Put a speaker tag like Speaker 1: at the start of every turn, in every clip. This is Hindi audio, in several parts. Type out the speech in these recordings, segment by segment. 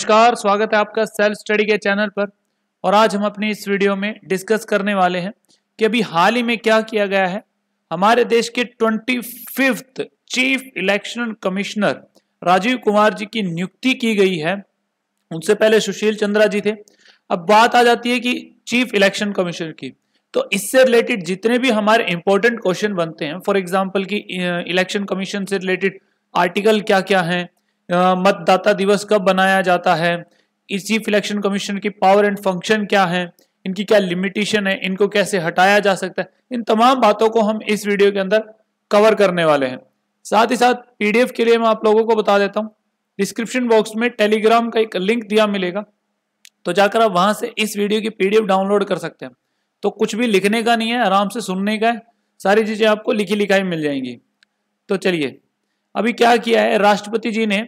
Speaker 1: नमस्कार स्वागत है आपका सेल्फ स्टडी के चैनल पर और आज हम अपनी इस वीडियो में डिस्कस करने वाले हैं कि अभी हाल ही में क्या किया गया है हमारे देश के twenty fifth chief election commissioner Rajiv Kumar ji की नियुक्ति की गई है उनसे पहले सुशील चंद्रा जी थे अब बात आ जाती है कि चीफ इलेक्शन कमिश्नर की तो इससे रिलेटेड जितने भी हमारे इंपॉर्टेंट क्वेश्चन बनते हैं फॉर एग्जाम्पल की इलेक्शन कमीशन से रिलेटेड आर्टिकल क्या क्या हैं मतदाता दिवस कब बनाया जाता है चीफ इलेक्शन कमीशन की पावर एंड फंक्शन क्या है इनकी क्या लिमिटेशन है इनको कैसे हटाया जा सकता है इन तमाम बातों को हम इस वीडियो के अंदर कवर करने वाले हैं साथ ही साथ पीडीएफ के लिए मैं आप लोगों को बता देता हूँ डिस्क्रिप्शन बॉक्स में टेलीग्राम का एक लिंक दिया मिलेगा तो जाकर आप वहां से इस वीडियो की पीडीएफ डाउनलोड कर सकते हैं तो कुछ भी लिखने का नहीं है आराम से सुनने का है सारी चीजें आपको लिखी लिखाई मिल जाएंगी तो चलिए अभी क्या किया है राष्ट्रपति जी ने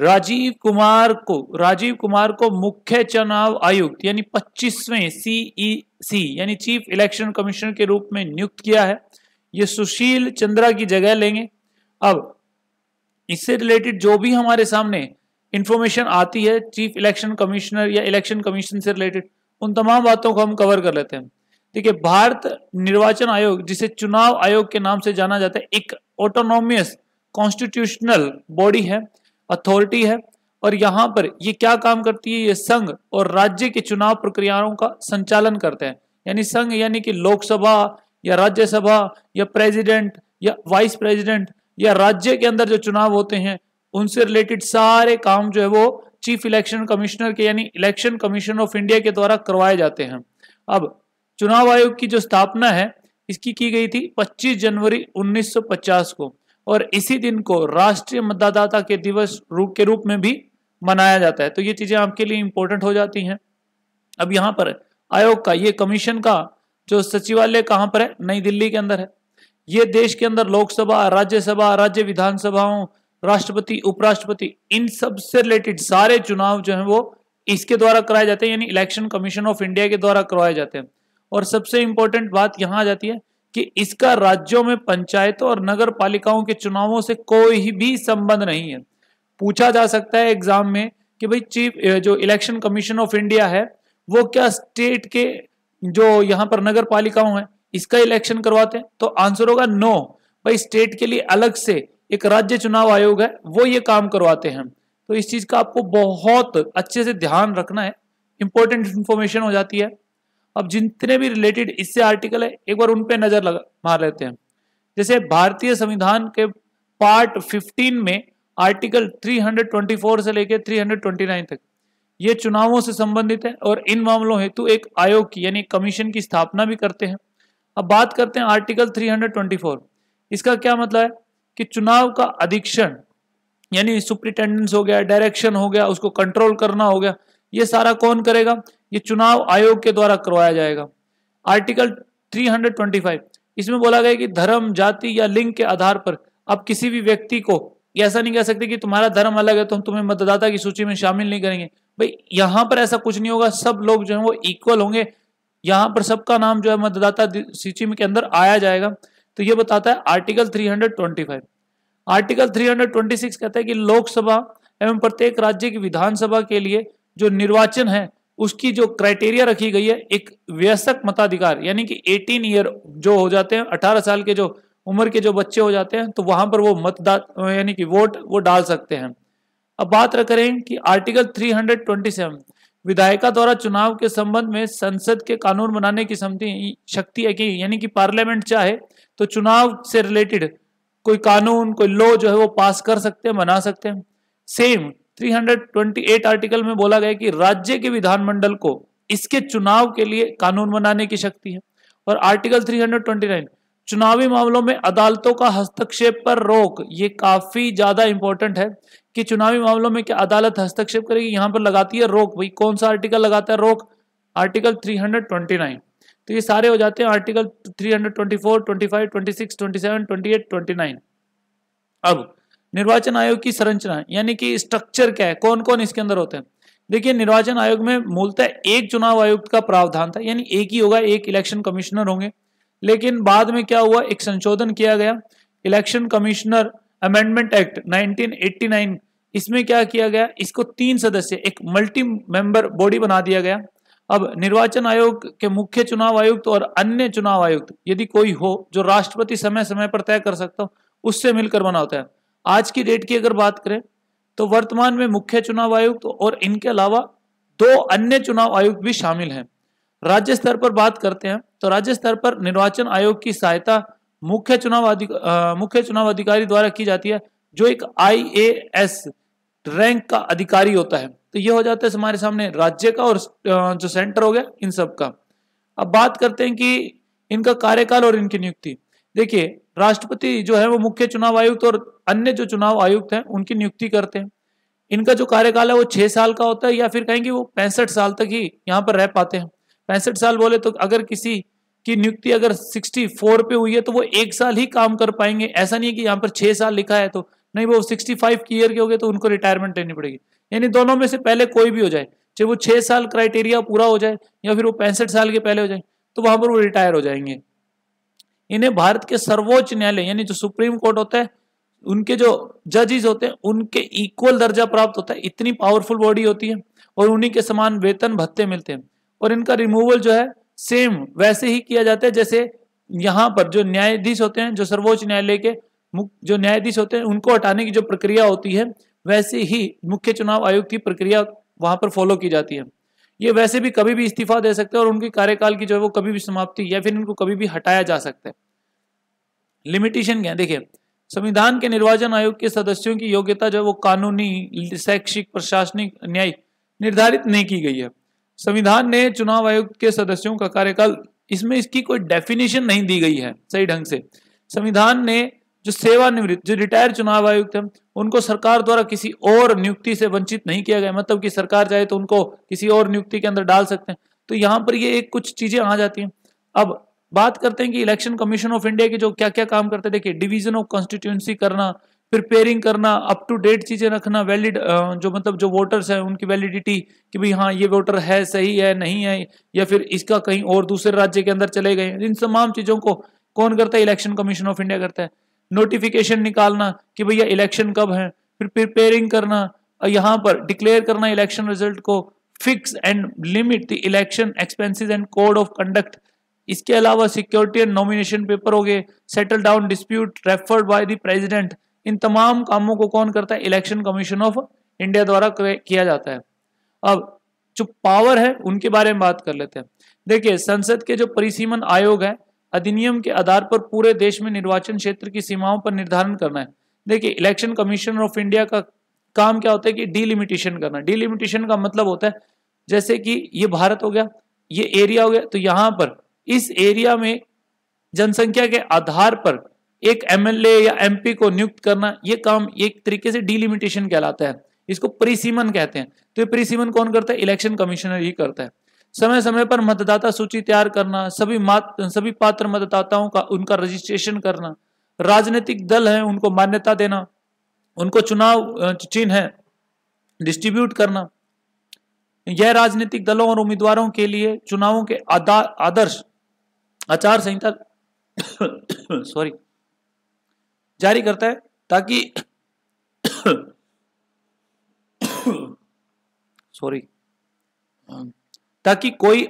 Speaker 1: राजीव कुमार को राजीव कुमार को मुख्य चुनाव आयुक्त यानी 25वें सीईसी e यानी चीफ इलेक्शन कमिश्नर के रूप में नियुक्त किया है ये सुशील चंद्रा की जगह लेंगे अब इससे रिलेटेड जो भी हमारे सामने इंफॉर्मेशन आती है चीफ इलेक्शन कमिश्नर या इलेक्शन कमीशन से रिलेटेड उन तमाम बातों को हम कवर कर लेते हैं है भारत निर्वाचन आयोग जिसे चुनाव आयोग के नाम से जाना जाता है एक ऑटोनोमियस कॉन्स्टिट्यूशनल बॉडी है अथॉरिटी है और यहाँ पर ये क्या काम करती है ये संघ और राज्य के चुनाव प्रक्रियाओं का संचालन करते हैं यानी संघ यानी कि लोकसभा या राज्यसभा या प्रेसिडेंट या वाइस प्रेसिडेंट या राज्य के अंदर जो चुनाव होते हैं उनसे रिलेटेड सारे काम जो है वो चीफ इलेक्शन कमिश्नर के यानी इलेक्शन कमीशन ऑफ इंडिया के द्वारा करवाए जाते हैं अब चुनाव आयोग की जो स्थापना है इसकी की गई थी पच्चीस जनवरी उन्नीस को और इसी दिन को राष्ट्रीय मतदाता के दिवस रूप के रूप में भी मनाया जाता है तो ये चीज़ें आपके लिए इंपॉर्टेंट हो जाती हैं अब यहाँ पर आयोग का ये कमीशन का जो सचिवालय कहाँ पर है नई दिल्ली के अंदर है ये देश के अंदर लोकसभा राज्यसभा राज्य विधानसभाओं राष्ट्रपति उपराष्ट्रपति इन सब से रिलेटेड सारे चुनाव जो है वो इसके द्वारा कराए जाते हैं यानी इलेक्शन कमीशन ऑफ इंडिया के द्वारा करवाए जाते हैं और सबसे इंपॉर्टेंट बात यहाँ आ जाती है कि इसका राज्यों में पंचायतों और नगर पालिकाओं के चुनावों से कोई भी संबंध नहीं है पूछा जा सकता है एग्जाम में कि भाई चीफ जो इलेक्शन कमीशन ऑफ इंडिया है वो क्या स्टेट के जो यहाँ पर नगर पालिकाओं है इसका इलेक्शन करवाते हैं तो आंसर होगा नो भाई स्टेट के लिए अलग से एक राज्य चुनाव आयोग है वो ये काम करवाते हैं तो इस चीज़ का आपको बहुत अच्छे से ध्यान रखना है इंपॉर्टेंट इन्फॉर्मेशन हो जाती है अब जितने भी रिलेटेड इससे आर्टिकल है एक बार उन पे नजर लगा मार लेते हैं जैसे भारतीय संविधान के पार्ट 15 में आर्टिकल 324 से लेकर 329 तक ये चुनावों से संबंधित है और इन मामलों हेतु एक आयोग की यानी कमीशन की स्थापना भी करते हैं अब बात करते हैं आर्टिकल 324 इसका क्या मतलब है कि चुनाव का अधीक्षण यानी सुप्रिटेंडेंस हो गया डायरेक्शन हो गया उसको कंट्रोल करना हो गया ये सारा कौन करेगा ये चुनाव आयोग के द्वारा करवाया जाएगा आर्टिकल 325 इसमें बोला गया कि धर्म जाति या लिंग के आधार पर आप किसी भी व्यक्ति को ऐसा नहीं कह सकते कि तुम्हारा धर्म अलग है तो हम तुम्हें मतदाता की सूची में शामिल नहीं करेंगे भाई यहाँ पर ऐसा कुछ नहीं होगा सब लोग जो है वो इक्वल होंगे यहाँ पर सबका नाम जो है मतदाता सूची में के अंदर आया जाएगा तो ये बताता है आर्टिकल 325 आर्टिकल 326 कहता है कि लोकसभा एवं प्रत्येक राज्य की विधानसभा के लिए जो निर्वाचन है उसकी जो क्राइटेरिया रखी गई है एक व्यस्क मताधिकार यानी कि 18 ईयर जो हो जाते हैं 18 साल के जो उम्र के जो बच्चे हो जाते हैं तो वहां पर वो मतदाता यानी कि वोट वो डाल सकते हैं अब बात करें कि आर्टिकल 327 विधायिका द्वारा चुनाव के संबंध में संसद के कानून बनाने की शक्ति है कि यानी कि पार्लियामेंट चाहे तो चुनाव से रिलेटेड कोई कानून कोई लॉ जो है वो पास कर सकते हैं बना सकते हैं सेम 328 आर्टिकल में बोला गया कि राज्य के विधानमंडल को इसके चुनाव के लिए कानून बनाने की शक्ति है और आर्टिकल 329 चुनावी मामलों में अदालतों का हस्तक्षेप पर रोक ये काफी ज्यादा इंपॉर्टेंट है कि चुनावी मामलों में क्या अदालत हस्तक्षेप करेगी यहां पर लगाती है रोक भाई कौन सा आर्टिकल लगाता है रोक आर्टिकल 329 तो ये सारे हो जाते हैं आर्टिकल 324, 25, 26, 27, 28, 29 अब निर्वाचन आयोग की संरचना यानी कि स्ट्रक्चर क्या है कौन कौन इसके अंदर होते हैं देखिए निर्वाचन आयोग में मूलतः एक चुनाव आयुक्त का प्रावधान था यानी एक ही होगा एक इलेक्शन कमिश्नर होंगे लेकिन बाद में क्या हुआ एक संशोधन किया गया इलेक्शन कमिश्नर अमेंडमेंट एक्ट 1989 इसमें क्या किया गया इसको तीन सदस्य एक मल्टी मेंबर बॉडी बना दिया गया अब निर्वाचन आयोग के मुख्य चुनाव आयुक्त और अन्य चुनाव आयुक्त यदि कोई हो जो राष्ट्रपति समय समय पर तय कर सकता हो उससे मिलकर बना होता है आज की डेट की अगर बात करें तो वर्तमान में मुख्य चुनाव आयुक्त और इनके अलावा दो अन्य चुनाव आयुक्त भी शामिल हैं राज्य स्तर पर बात करते हैं तो राज्य स्तर पर निर्वाचन आयोग की सहायता मुख्य चुनाव मुख्य चुनाव अधिकारी द्वारा की जाती है जो एक आई रैंक का अधिकारी होता है तो ये हो जाता है हमारे सामने राज्य का और जो सेंटर हो गया इन सब का अब बात करते हैं कि इनका कार्यकाल और इनकी नियुक्ति देखिए राष्ट्रपति जो है वो मुख्य चुनाव आयुक्त और अन्य जो चुनाव आयुक्त हैं उनकी नियुक्ति करते हैं इनका जो कार्यकाल है वो छह साल का होता है या फिर कहेंगे वो पैंसठ साल तक ही यहाँ पर रह पाते हैं पैंसठ साल बोले तो अगर किसी की नियुक्ति अगर सिक्सटी फोर पे हुई है तो वो एक साल ही काम कर पाएंगे ऐसा नहीं है कि यहाँ पर छह साल लिखा है तो नहीं वो सिक्सटी फाइव की ईयर के हो गए तो उनको रिटायरमेंट लेनी पड़ेगी यानी दोनों में से पहले कोई भी हो जाए चाहे वो छह साल क्राइटेरिया पूरा हो जाए या फिर वो पैंसठ साल के पहले हो जाए तो वहां पर वो रिटायर हो जाएंगे इन्हें भारत के सर्वोच्च न्यायालय यानी जो सुप्रीम कोर्ट होता है उनके जो जजेज होते हैं उनके इक्वल दर्जा प्राप्त होता है इतनी पावरफुल बॉडी होती है और उन्हीं के समान वेतन भत्ते मिलते हैं और इनका रिमूवल जो है सेम वैसे ही किया जाता है जैसे यहाँ पर जो न्यायाधीश होते हैं जो सर्वोच्च न्यायालय के जो न्यायाधीश होते हैं उनको हटाने की जो प्रक्रिया होती है वैसे ही मुख्य चुनाव आयोग की प्रक्रिया वहां पर फॉलो की जाती है ये वैसे भी कभी भी इस्तीफा दे सकते हैं और उनके कार्यकाल की जो है वो कभी भी समाप्ति या फिर इनको कभी भी हटाया जा सकता है लिमिटेशन क्या देखिए संविधान के निर्वाचन आयोग के सदस्यों की योग्यता जो है वो कानूनी शैक्षिक प्रशासनिक न्यायिक निर्धारित नहीं की गई है संविधान ने चुनाव आयोग के सदस्यों का कार्यकाल इसमें इसकी कोई डेफिनेशन नहीं दी गई है सही ढंग से संविधान ने जो सेवानिवृत्त जो रिटायर चुनाव आयुक्त हैं उनको सरकार द्वारा किसी और नियुक्ति से वंचित नहीं किया गया मतलब कि सरकार चाहे तो उनको किसी और नियुक्ति के अंदर डाल सकते हैं तो यहाँ पर ये एक कुछ चीजें आ जाती हैं अब बात करते हैं कि इलेक्शन कमीशन ऑफ इंडिया के जो क्या क्या काम करते हैं देखिए डिवीजन ऑफ कॉन्स्टिट्यूंसी करना प्रिपेयरिंग करना अप टू डेट चीजें रखना वैलिड जो मतलब जो वोटर्स हैं उनकी वैलिडिटी कि भाई हाँ ये वोटर है सही है नहीं है या फिर इसका कहीं और दूसरे राज्य के अंदर चले गए इन तमाम चीजों को कौन करता है इलेक्शन कमीशन ऑफ इंडिया करता है नोटिफिकेशन निकालना कि भैया इलेक्शन कब है फिर प्रिपेयरिंग करना और यहाँ पर डिक्लेयर करना इलेक्शन रिजल्ट को fix and limit the election expenses and code of conduct इसके अलावा सिक्योरिटी एंड नॉमिनेशन पेपर हो गए settle down dispute referred by the president इन तमाम कामों को कौन करता है इलेक्शन कमीशन ऑफ इंडिया द्वारा किया जाता है अब जो पावर है उनके बारे में बात कर लेते हैं देखिए संसद के जो परिसीमन आयोग है अधिनियम के आधार पर पूरे देश में निर्वाचन क्षेत्र की सीमाओं पर निर्धारण करना है देखिए इलेक्शन कमीशन ऑफ इंडिया का काम क्या होता है कि डिलिमिटेशन करना डिलिमिटेशन का मतलब होता है जैसे कि ये भारत हो गया ये एरिया हो गया तो यहाँ पर इस एरिया में जनसंख्या के आधार पर एक एमएलए या एमपी को नियुक्त करना ये काम एक तरीके से डिलिमिटेशन कहलाता है इसको परिसीमन कहते हैं तो ये परिसीमन कौन करता है इलेक्शन कमिश्नर ही करता है समय समय पर मतदाता सूची तैयार करना सभी सभी पात्र मतदाताओं का उनका रजिस्ट्रेशन करना राजनीतिक दल है उनको मान्यता देना उनको चुनाव चिन्ह है डिस्ट्रीब्यूट करना यह राजनीतिक दलों और उम्मीदवारों के लिए चुनावों के आदर्श आचार संहिता सॉरी जारी करता है ताकि सॉरी ताकि कोई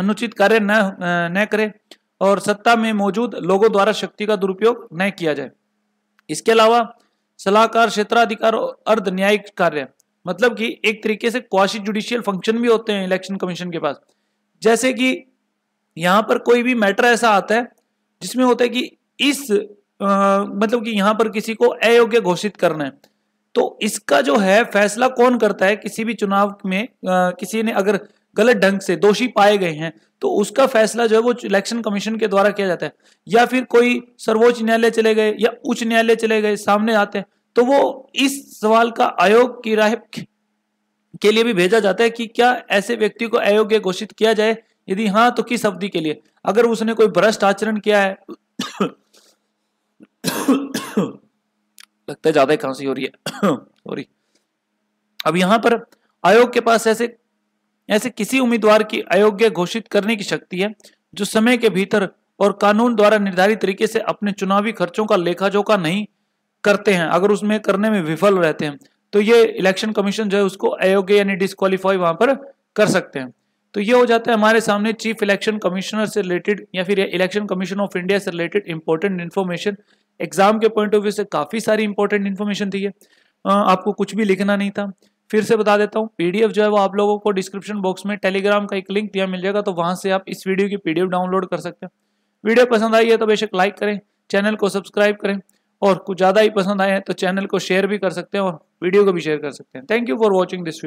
Speaker 1: अनुचित कार्य न न करे और सत्ता में मौजूद लोगों द्वारा शक्ति का दुरुपयोग न किया जाए इसके अलावा सलाहकार क्षेत्राधिकार और अर्ध न्यायिक कार्य मतलब कि एक तरीके से क्वासी जुडिशियल फंक्शन भी होते हैं इलेक्शन कमीशन के पास जैसे कि यहाँ पर कोई भी मैटर ऐसा आता है जिसमें होता है कि इस आ, मतलब कि यहाँ पर किसी को अयोग्य घोषित करना है तो इसका जो है फैसला कौन करता है किसी भी चुनाव में आ, किसी ने अगर गलत ढंग से दोषी पाए गए हैं तो उसका फैसला जो है वो इलेक्शन कमीशन के द्वारा किया जाता है या फिर कोई सर्वोच्च न्यायालय चले गए या उच्च न्यायालय चले गए सामने आते हैं तो वो इस सवाल का आयोग की राह के लिए भी भेजा जाता है कि क्या ऐसे व्यक्ति को अयोग्य घोषित किया जाए यदि हाँ तो किस अवधि के लिए अगर उसने कोई भ्रष्ट आचरण किया है लगता है ज्यादा खांसी हो रही है अब यहां पर आयोग के पास ऐसे ऐसे किसी उम्मीदवार की अयोग्य घोषित करने की शक्ति है जो समय के भीतर और कानून द्वारा निर्धारित तरीके से अपने चुनावी खर्चों का लेखा जोखा नहीं करते हैं अगर उसमें करने में विफल रहते हैं तो ये इलेक्शन कमीशन जो है उसको अयोग्य यानी डिस्कालीफाई वहां पर कर सकते हैं तो ये हो जाता है हमारे सामने चीफ इलेक्शन कमिश्नर से रिलेटेड या फिर इलेक्शन कमीशन ऑफ इंडिया से रिलेटेड इंपॉर्टेंट इन्फॉर्मेशन एग्जाम के पॉइंट ऑफ व्यू से काफी सारी इंपॉर्टेंट इन्फॉर्मेशन थी आपको कुछ भी लिखना नहीं था फिर से बता देता हूँ पीडीएफ जो है वो आप लोगों को डिस्क्रिप्शन बॉक्स में टेलीग्राम का एक लिंक दिया मिल जाएगा तो वहाँ से आप इस वीडियो की पीडीएफ डाउनलोड कर सकते हैं वीडियो पसंद आई है तो बेशक लाइक करें चैनल को सब्सक्राइब करें और कुछ ज़्यादा ही पसंद आए तो चैनल को शेयर भी कर सकते हैं और वीडियो को भी शेयर कर सकते हैं thank you for watching this